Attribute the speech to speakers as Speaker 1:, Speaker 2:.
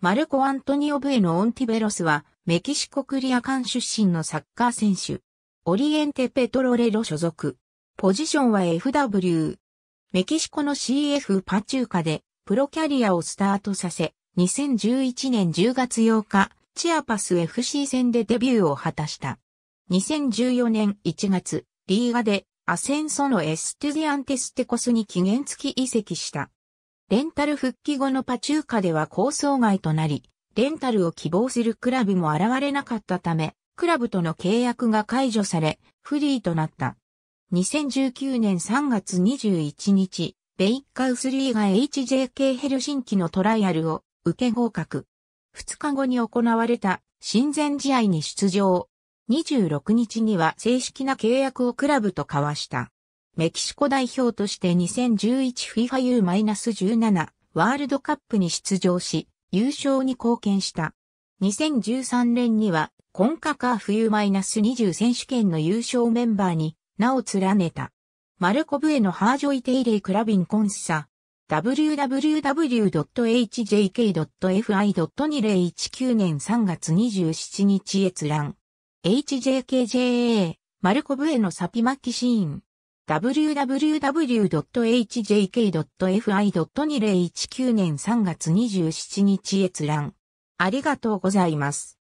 Speaker 1: マルコ・アントニオ・ブエノ・オンティベロスは、メキシコクリアカン出身のサッ
Speaker 2: カー選手。オリエンテ・ペトロレロ所属。ポジションは FW。メキシコの CF パチューカで、プロキャリアをスタートさせ、2011年10月8日、チアパス FC 戦でデビューを果たした。2014年1月、リーガでアセンソのエステディアンテステコスに期限付き移籍した。レンタル復帰後のパチューカでは構想外となり、レンタルを希望するクラブも現れなかったため、クラブとの契約が解除され、フリーとなった。2019年3月21日、ベイッカウスリーが HJK ヘルシンキのトライアルを受け合格。2日後に行われた親善試合に出場。26日には正式な契約をクラブと交わした。メキシコ代表として 2011FIFA U-17 ワールドカップに出場し、優勝に貢献した。2013年には、コンカカーフ U-20 選手権の優勝メンバーに名を連ねた。マルコブエのハージョイテイレイクラビンコンサ、www.hjk.fi.2019 年3月27日閲覧。HJKJA、マルコブエのサピマキシーン。www.hjk.fi.2019 年3月27日
Speaker 1: 閲覧。ありがとうございます。